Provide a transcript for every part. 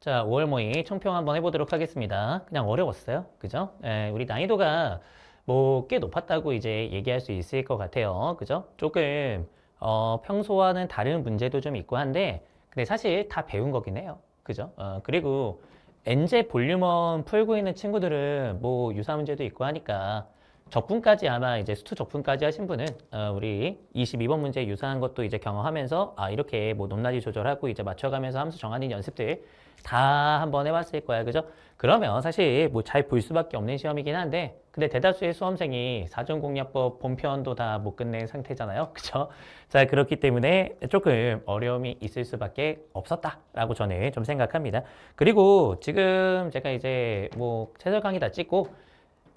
자, 5월 모의 총평 한번 해보도록 하겠습니다. 그냥 어려웠어요. 그죠? 예, 우리 난이도가 뭐 꽤 높았다고 이제 얘기할 수 있을 것 같아요. 그죠? 조금 어, 평소와는 다른 문제도 좀 있고 한데 근데 사실 다 배운 거긴 해요. 그죠? 어, 그리고 엔제 볼륨원 풀고 있는 친구들은 뭐 유사 문제도 있고 하니까 적분까지 아마 이제 수투 적분까지 하신 분은 어, 우리 22번 문제 유사한 것도 이제 경험하면서 아 이렇게 뭐 높낮이 조절하고 이제 맞춰가면서 함수 정하는 연습들 다 한 번 해봤을 거야 그죠? 그러면 사실 뭐 잘 볼 수밖에 없는 시험이긴 한데 근데 대다수의 수험생이 사전공략법 본편도 다 못 끝낸 상태잖아요 그죠? 자 그렇기 때문에 조금 어려움이 있을 수밖에 없었다라고 저는 좀 생각합니다 그리고 지금 제가 이제 뭐 최저 강의 다 찍고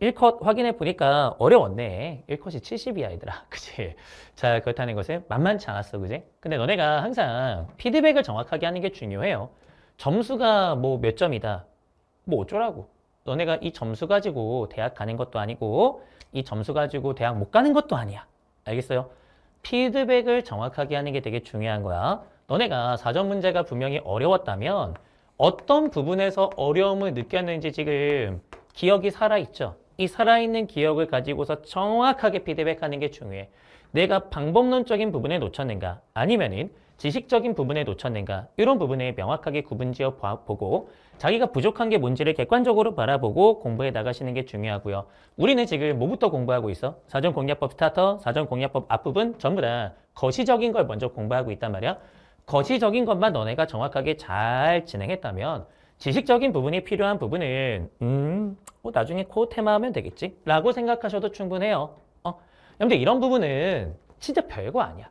1컷 확인해 보니까 어려웠네. 1컷이 70이야, 얘들아. 그치? 자, 그렇다는 것은 만만치 않았어, 그지? 근데 너네가 항상 피드백을 정확하게 하는 게 중요해요. 점수가 뭐 몇 점이다. 뭐 어쩌라고. 너네가 이 점수 가지고 대학 가는 것도 아니고 이 점수 가지고 대학 못 가는 것도 아니야. 알겠어요? 피드백을 정확하게 하는 게 되게 중요한 거야. 너네가 사전 문제가 분명히 어려웠다면 어떤 부분에서 어려움을 느꼈는지 지금 기억이 살아있죠. 이 살아있는 기억을 가지고서 정확하게 피드백하는 게 중요해. 내가 방법론적인 부분에 놓쳤는가 아니면은 지식적인 부분에 놓쳤는가 이런 부분에 명확하게 구분지어 보고 자기가 부족한 게 뭔지를 객관적으로 바라보고 공부해 나가시는 게 중요하고요. 우리는 지금 뭐부터 공부하고 있어? 사전 공략법 스타터, 사전 공략법 앞부분 전부 다 거시적인 걸 먼저 공부하고 있단 말이야. 거시적인 것만 너네가 정확하게 잘 진행했다면 지식적인 부분이 필요한 부분은 음, 뭐 나중에 코 그 테마하면 되겠지? 라고 생각하셔도 충분해요. 어, 근데 이런 부분은 진짜 별거 아니야.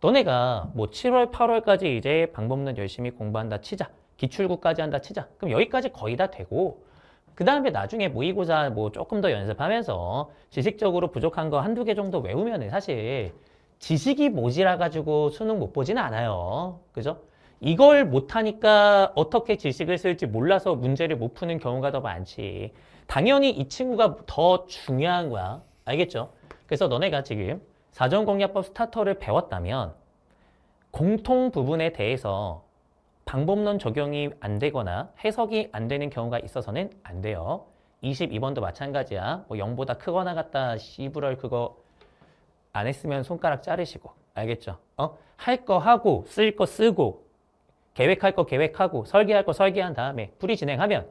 너네가 뭐 7월, 8월까지 이제 방법론 열심히 공부한다 치자. 기출구까지 한다 치자. 그럼 여기까지 거의 다 되고 그 다음에 나중에 모의고사 뭐 조금 더 연습하면서 지식적으로 부족한 거 한두 개 정도 외우면 은 사실 지식이 모지라 가지고 수능 못 보지는 않아요. 그죠? 이걸 못하니까 어떻게 지식을 쓸지 몰라서 문제를 못 푸는 경우가 더 많지. 당연히 이 친구가 더 중요한 거야. 알겠죠? 그래서 너네가 지금 사전공략법 스타터를 배웠다면 공통 부분에 대해서 방법론 적용이 안 되거나 해석이 안 되는 경우가 있어서는 안 돼요. 22번도 마찬가지야. 뭐 0보다 크거나 같다. 씨부럴 그거 안 했으면 손가락 자르시고. 알겠죠? 어? 할 거 하고 쓸 거 쓰고 계획할 거 계획하고 설계할 거 설계한 다음에 풀이 진행하면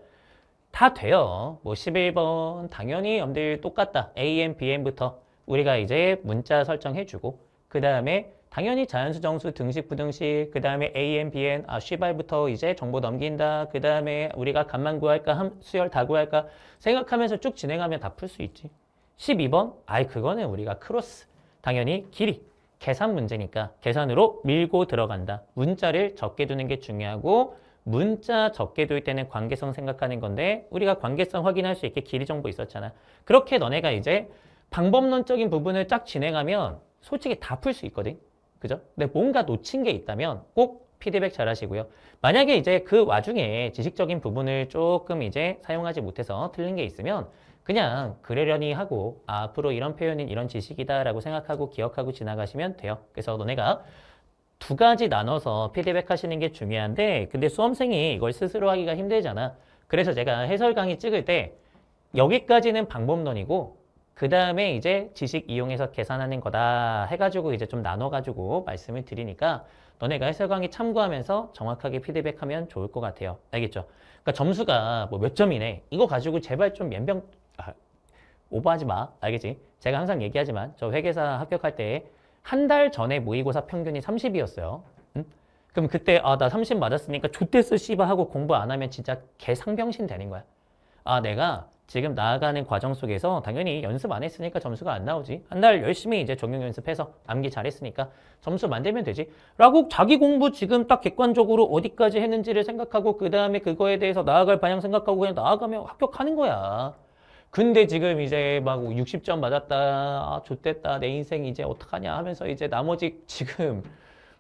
다 돼요. 뭐 11번 당연히 엄들 똑같다. AM, BM부터 우리가 이제 문자 설정해주고 그 다음에 당연히 자연수 정수 등식 부등식 그 다음에 a m BN 아 C발부터 이제 정보 넘긴다 그 다음에 우리가 간만 구할까 함수열 다 구할까 생각하면서 쭉 진행하면 다 풀 수 있지 12번 아이 그거는 우리가 크로스 당연히 길이 계산 문제니까 계산으로 밀고 들어간다. 문자를 적게 두는 게 중요하고 문자 적게 둘 때는 관계성 생각하는 건데 우리가 관계성 확인할 수 있게 길이 정보 있었잖아. 그렇게 너네가 이제 방법론적인 부분을 쫙 진행하면 솔직히 다 풀 수 있거든. 그죠? 근데 뭔가 놓친 게 있다면 꼭 피드백 잘 하시고요. 만약에 이제 그 와중에 지식적인 부분을 조금 이제 사용하지 못해서 틀린 게 있으면 그냥 그러려니 하고 아, 앞으로 이런 표현인 이런 지식이다라고 생각하고 기억하고 지나가시면 돼요. 그래서 너네가 두 가지 나눠서 피드백 하시는 게 중요한데 근데 수험생이 이걸 스스로 하기가 힘들잖아. 그래서 제가 해설 강의 찍을 때 여기까지는 방법론이고 그 다음에 이제 지식 이용해서 계산하는 거다 해가지고 이제 좀 나눠가지고 말씀을 드리니까 너네가 해설 강의 참고하면서 정확하게 피드백하면 좋을 것 같아요. 알겠죠? 그러니까 점수가 뭐 몇 점이네. 이거 가지고 제발 좀 연병 아, 오버하지 마. 알겠지? 제가 항상 얘기하지만 저 회계사 합격할 때 한 달 전에 모의고사 평균이 30이었어요. 응? 그럼 그때 아 나 30 맞았으니까 좋댔어 씨바 하고 공부 안 하면 진짜 개상병신 되는 거야. 아 내가 지금 나아가는 과정 속에서 당연히 연습 안 했으니까 점수가 안 나오지. 한 달 열심히 이제 적용 연습해서 암기 잘했으니까 점수 만들면 되지. 라고 자기 공부 지금 딱 객관적으로 어디까지 했는지를 생각하고 그 다음에 그거에 대해서 나아갈 방향 생각하고 그냥 나아가면 합격하는 거야. 근데 지금 이제 막 60점 맞았다, 아, 좋됐다, 내 인생 이제 어떡하냐 하면서 이제 나머지 지금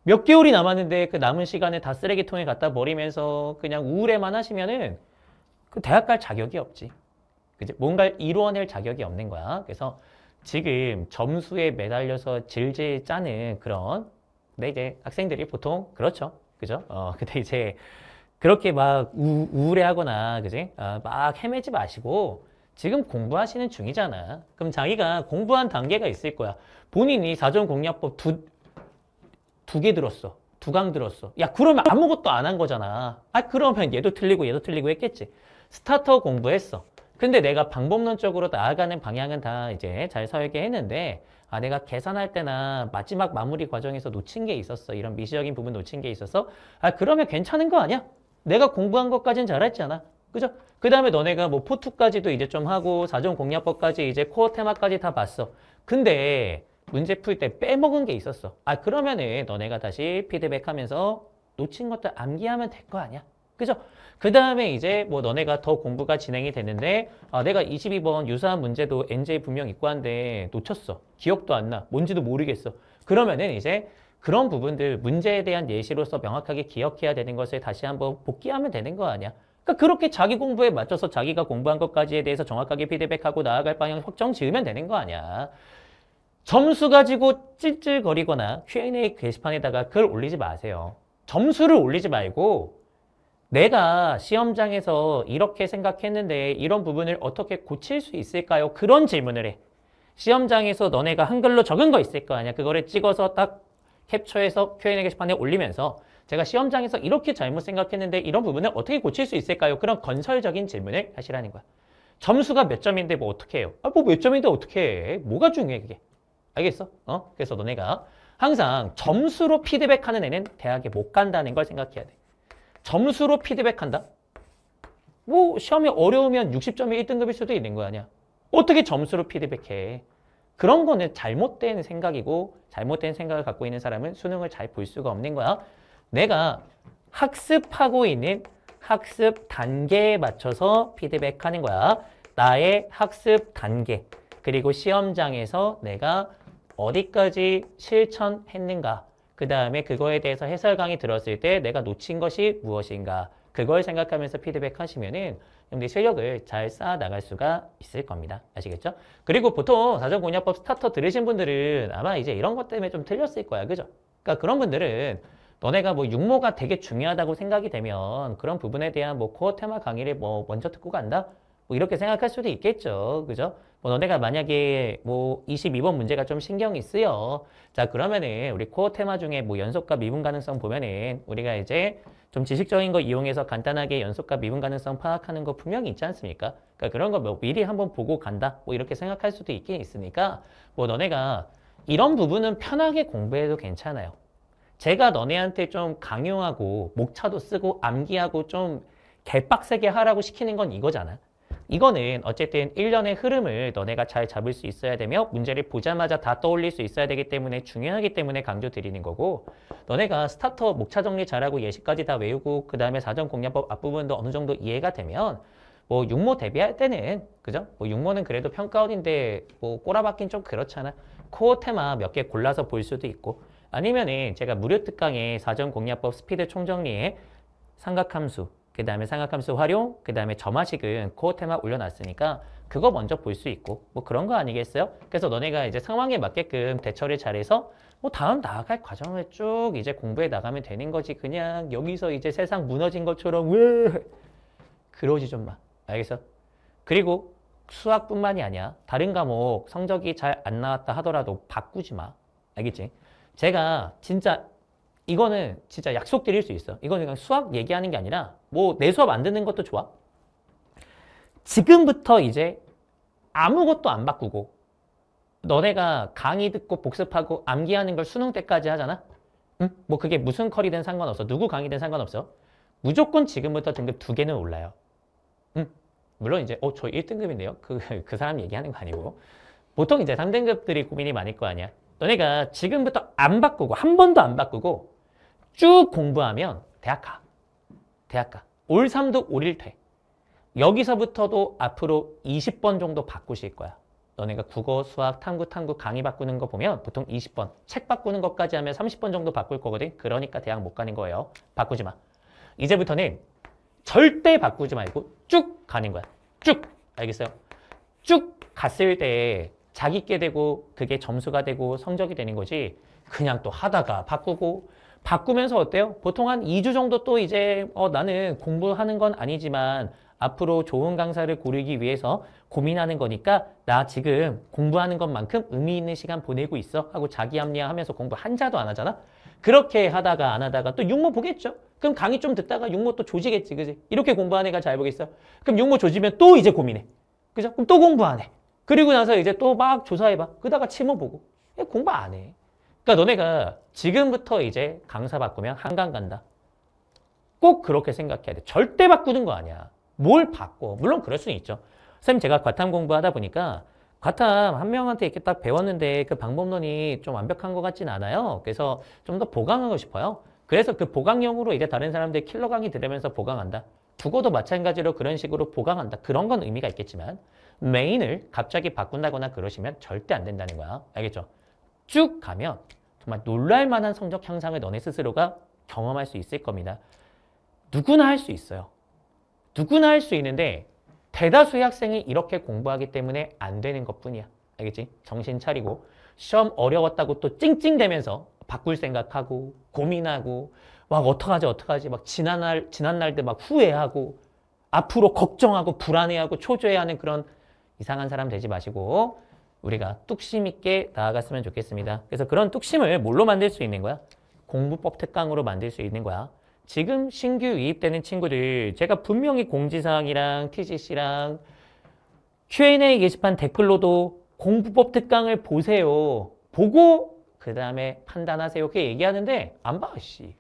몇 개월이 남았는데 그 남은 시간에 다 쓰레기통에 갖다 버리면서 그냥 우울해만 하시면은 그 대학 갈 자격이 없지. 그지? 뭔가를 이루어낼 자격이 없는 거야. 그래서 지금 점수에 매달려서 질질 짜는 그런 근데 이제 학생들이 보통 그렇죠. 그죠? 어, 근데 이제 그렇게 막 우, 우울해하거나 그지? 어, 막 헤매지 마시고 지금 공부하시는 중이잖아. 그럼 자기가 공부한 단계가 있을 거야. 본인이 사전 공략법 두, 두 개 들었어. 두 강 들었어. 야, 그러면 아무것도 안 한 거잖아. 아, 그러면 얘도 틀리고 얘도 틀리고 했겠지. 스타터 공부했어. 근데 내가 방법론적으로 나아가는 방향은 다 이제 잘 설계했는데 아 내가 계산할 때나 마지막 마무리 과정에서 놓친 게 있었어. 이런 미시적인 부분 놓친 게 있어서 아 그러면 괜찮은 거 아니야? 내가 공부한 것까진 잘했잖아. 그죠? 그 다음에 너네가 뭐 포투까지도 이제 좀 하고 사전 공략법까지 이제 코어 테마까지 다 봤어. 근데 문제 풀 때 빼먹은 게 있었어. 아 그러면은 너네가 다시 피드백하면서 놓친 것들 암기하면 될 거 아니야? 그죠? 그 다음에 이제 뭐 너네가 더 공부가 진행이 되는데 아, 내가 22번 유사한 문제도 NJ 분명 있고 한데 놓쳤어. 기억도 안 나. 뭔지도 모르겠어. 그러면은 이제 그런 부분들 문제에 대한 예시로서 명확하게 기억해야 되는 것을 다시 한번 복기하면 되는 거 아니야. 그러니까 그렇게 자기 공부에 맞춰서 자기가 공부한 것까지에 대해서 정확하게 피드백하고 나아갈 방향 확정 지으면 되는 거 아니야. 점수 가지고 찔찔거리거나 Q&A 게시판에다가 글 올리지 마세요. 점수를 올리지 말고 내가 시험장에서 이렇게 생각했는데 이런 부분을 어떻게 고칠 수 있을까요? 그런 질문을 해. 시험장에서 너네가 한글로 적은 거 있을 거 아니야. 그거를 찍어서 딱 캡처해서 Q&A 게시판에 올리면서 제가 시험장에서 이렇게 잘못 생각했는데 이런 부분을 어떻게 고칠 수 있을까요? 그런 건설적인 질문을 하시라는 거야. 점수가 몇 점인데 뭐 어떻게 해요? 아, 뭐 몇 점인데 어떻게 해? 뭐가 중요해, 그게? 알겠어? 어? 그래서 너네가 항상 점수로 피드백하는 애는 대학에 못 간다는 걸 생각해야 돼. 점수로 피드백한다? 뭐 시험이 어려우면 60점이 1등급일 수도 있는 거 아니야. 어떻게 점수로 피드백해? 그런 거는 잘못된 생각이고 잘못된 생각을 갖고 있는 사람은 수능을 잘 볼 수가 없는 거야. 내가 학습하고 있는 학습 단계에 맞춰서 피드백하는 거야. 나의 학습 단계 그리고 시험장에서 내가 어디까지 실천했는가 그 다음에 그거에 대해서 해설 강의 들었을 때 내가 놓친 것이 무엇인가 그걸 생각하면서 피드백 하시면은 여러분들 실력을 잘 쌓아 나갈 수가 있을 겁니다. 아시겠죠? 그리고 보통 사전 공략법 스타터 들으신 분들은 아마 이제 이런 것 때문에 좀 틀렸을 거야. 그죠? 그러니까 그런 분들은 너네가 뭐 육모가 되게 중요하다고 생각이 되면 그런 부분에 대한 뭐 코어 테마 강의를 뭐 먼저 듣고 간다? 뭐 이렇게 생각할 수도 있겠죠. 그죠? 뭐 너네가 만약에 뭐 22번 문제가 좀 신경이 쓰여. 자, 그러면은 우리 코어 테마 중에 뭐 연속과 미분 가능성 보면은 우리가 이제 좀 지식적인 거 이용해서 간단하게 연속과 미분 가능성 파악하는 거 분명히 있지 않습니까? 그러니까 그런 거 뭐 미리 한번 보고 간다. 뭐 이렇게 생각할 수도 있긴 있으니까 뭐 너네가 이런 부분은 편하게 공부해도 괜찮아요. 제가 너네한테 좀 강요하고 목차도 쓰고 암기하고 좀 개빡세게 하라고 시키는 건 이거잖아. 이거는 어쨌든 일련의 흐름을 너네가 잘 잡을 수 있어야 되며 문제를 보자마자 다 떠올릴 수 있어야 되기 때문에 중요하기 때문에 강조드리는 거고 너네가 스타트업 목차 정리 잘하고 예시까지 다 외우고 그 다음에 사전 공략법 앞부분도 어느 정도 이해가 되면 뭐 육모 대비할 때는 그죠? 뭐 육모는 그래도 평가원인데 뭐 꼬라박긴 좀 그렇잖아. 코어 테마 몇 개 골라서 볼 수도 있고 아니면은 제가 무료 특강에 사전 공략법 스피드 총정리에 삼각함수 그 다음에 삼각함수 활용, 그 다음에 점화식은 코어 테마 올려놨으니까 그거 먼저 볼 수 있고 뭐 그런 거 아니겠어요? 그래서 너네가 이제 상황에 맞게끔 대처를 잘해서 뭐 다음 나아갈 과정을 쭉 이제 공부해 나가면 되는 거지 그냥 여기서 이제 세상 무너진 것처럼 왜 그러지 좀 마. 알겠어? 그리고 수학뿐만이 아니야. 다른 과목 성적이 잘 안 나왔다 하더라도 바꾸지 마. 알겠지? 제가 진짜 이거는 진짜 약속드릴 수 있어. 이거는 그냥 수학 얘기하는 게 아니라 뭐 내 수업 안 듣는 것도 좋아. 지금부터 이제 아무것도 안 바꾸고 너네가 강의 듣고 복습하고 암기하는 걸 수능 때까지 하잖아? 응? 뭐 그게 무슨 컬이든 상관없어. 누구 강의든 상관없어. 무조건 지금부터 등급 두 개는 올라요. 응? 물론 이제 어저 1등급인데요. 그, 그 사람 얘기하는 거 아니고. 보통 이제 3등급들이 고민이 많을 거 아니야. 너네가 지금부터 안 바꾸고 한 번도 안 바꾸고 쭉 공부하면 대학 가. 대학 가. 올3도 올일퇴 여기서부터도 앞으로 20번 정도 바꾸실 거야. 너네가 국어, 수학, 탐구, 탐구 강의 바꾸는 거 보면 보통 20번, 책 바꾸는 것까지 하면 30번 정도 바꿀 거거든. 그러니까 대학 못 가는 거예요. 바꾸지 마. 이제부터는 절대 바꾸지 말고 쭉 가는 거야. 쭉! 알겠어요? 쭉 갔을 때 자기 게 되고 그게 점수가 되고 성적이 되는 거지 그냥 또 하다가 바꾸고 바꾸면서 어때요? 보통 한 2주 정도 또 이제 어, 나는 공부하는 건 아니지만 앞으로 좋은 강사를 고르기 위해서 고민하는 거니까 나 지금 공부하는 것만큼 의미 있는 시간 보내고 있어 하고 자기 합리화하면서 공부 한자도 안 하잖아? 그렇게 하다가 안 하다가 또 육모 보겠죠? 그럼 강의 좀 듣다가 육모 또 조지겠지, 그지? 이렇게 공부한 애가 잘 보겠어? 그럼 육모 조지면 또 이제 고민해. 그죠? 그럼 또 공부 안 해. 그리고 나서 이제 또 막 조사해봐. 그러다가 치모 보고. 공부 안 해. 그러니까 너네가 지금부터 이제 강사 바꾸면 한강 간다. 꼭 그렇게 생각해야 돼. 절대 바꾸는 거 아니야. 뭘 바꿔. 물론 그럴 수는 있죠. 선생님 제가 과탐 공부하다 보니까 과탐 한 명한테 이렇게 딱 배웠는데 그 방법론이 좀 완벽한 것 같진 않아요. 그래서 좀 더 보강하고 싶어요. 그래서 그 보강용으로 이제 다른 사람들 킬러 강의 들으면서 보강한다. 국어도 마찬가지로 그런 식으로 보강한다. 그런 건 의미가 있겠지만 메인을 갑자기 바꾼다거나 그러시면 절대 안 된다는 거야. 알겠죠? 쭉 가면 정말 놀랄만한 성적 향상을 너네 스스로가 경험할 수 있을 겁니다. 누구나 할 수 있어요. 누구나 할 수 있는데 대다수의 학생이 이렇게 공부하기 때문에 안 되는 것뿐이야. 알겠지? 정신 차리고 시험 어려웠다고 또 찡찡대면서 바꿀 생각하고 고민하고 막 어떡하지 어떡하지 막 지난날 지난날 때 막 후회하고 앞으로 걱정하고 불안해하고 초조해하는 그런 이상한 사람 되지 마시고 우리가 뚝심 있게 나아갔으면 좋겠습니다. 그래서 그런 뚝심을 뭘로 만들 수 있는 거야? 공부법 특강으로 만들 수 있는 거야. 지금 신규 유입되는 친구들 제가 분명히 공지사항이랑 TGC랑 Q&A 게시판 댓글로도 공부법 특강을 보세요. 보고 그 다음에 판단하세요. 이렇게 얘기하는데 안 봐, 씨.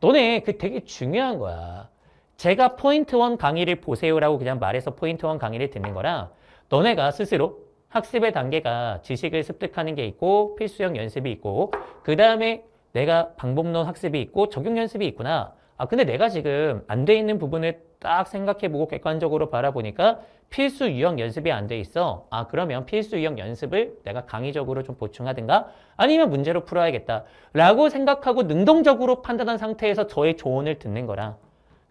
너네 그 되게 중요한 거야. 제가 포인트 원 강의를 보세요라고 그냥 말해서 포인트 원 강의를 듣는 거랑 너네가 스스로 학습의 단계가 지식을 습득하는 게 있고 필수형 연습이 있고 그 다음에 내가 방법론 학습이 있고 적용 연습이 있구나. 아 근데 내가 지금 안 돼 있는 부분을 딱 생각해보고 객관적으로 바라보니까 필수 유형 연습이 안 돼 있어. 아 그러면 필수 유형 연습을 내가 강의적으로 좀 보충하든가 아니면 문제로 풀어야겠다. 라고 생각하고 능동적으로 판단한 상태에서 저의 조언을 듣는 거라.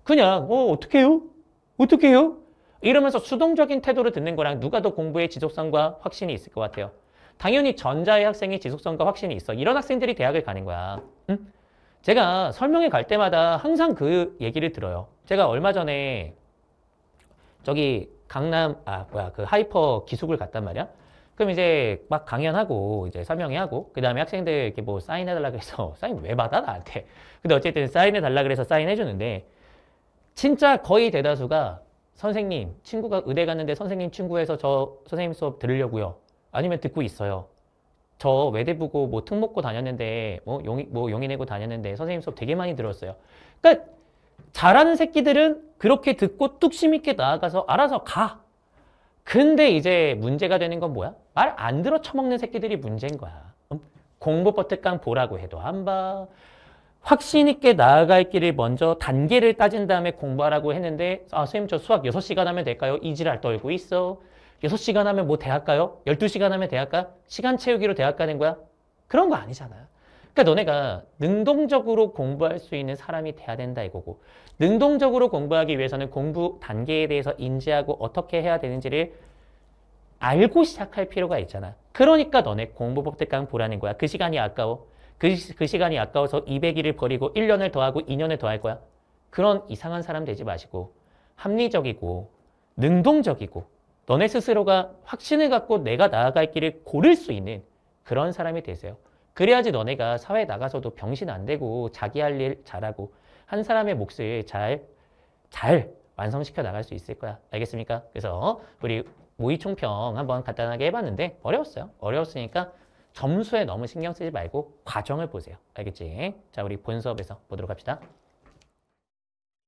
그냥 어 어떻게 해요? 어떻게 해요? 이러면서 수동적인 태도를 듣는 거랑 누가 더 공부에 지속성과 확신이 있을 것 같아요? 당연히 전자의 학생이 지속성과 확신이 있어. 이런 학생들이 대학을 가는 거야. 응? 제가 설명회 갈 때마다 항상 그 얘기를 들어요. 제가 얼마 전에 저기 강남 아 뭐야 그 하이퍼 기숙을 갔단 말이야. 그럼 이제 막 강연하고 이제 설명회 하고 그 다음에 학생들 이렇게 뭐 사인해 달라 그래서 사인 왜 받아 나한테? 근데 어쨌든 사인해 달라 그래서 사인해 주는데 진짜 거의 대다수가 선생님, 친구가 의대 갔는데 선생님 친구에서 저 선생님 수업 들으려고요. 아니면 듣고 있어요. 저 외대부고 뭐 특목고 다녔는데 뭐 용이 뭐 용인해고 다녔는데 선생님 수업 되게 많이 들었어요. 그러니까 잘하는 새끼들은 그렇게 듣고 뚝심 있게 나아가서 알아서 가. 근데 이제 문제가 되는 건 뭐야? 말 안 들어 처먹는 새끼들이 문제인 거야. 음? 공부 버트깡 보라고 해도 안 봐. 확신 있게 나아갈 길을 먼저 단계를 따진 다음에 공부하라고 했는데 아 선생님 저 수학 6시간 하면 될까요? 이지랄 떨고 있어. 6시간 하면 뭐 대학 가요? 12시간 하면 대학 가? 시간 채우기로 대학 가는 거야? 그런 거 아니잖아. 그러니까 너네가 능동적으로 공부할 수 있는 사람이 돼야 된다 이거고 능동적으로 공부하기 위해서는 공부 단계에 대해서 인지하고 어떻게 해야 되는지를 알고 시작할 필요가 있잖아. 그러니까 너네 공부법 특강 보라는 거야. 그 시간이 아까워. 그, 그 시간이 아까워서 200일을 버리고 1년을 더하고 2년을 더할 거야. 그런 이상한 사람 되지 마시고 합리적이고 능동적이고 너네 스스로가 확신을 갖고 내가 나아갈 길을 고를 수 있는 그런 사람이 되세요. 그래야지 너네가 사회에 나가서도 병신 안 되고 자기 할 일 잘하고 한 사람의 몫을 잘, 잘 완성시켜 나갈 수 있을 거야. 알겠습니까? 그래서 우리 모의총평 한번 간단하게 해봤는데 어려웠어요. 어려웠으니까 점수에 너무 신경 쓰지 말고 과정을 보세요. 알겠지? 자, 우리 본 수업에서 보도록 합시다.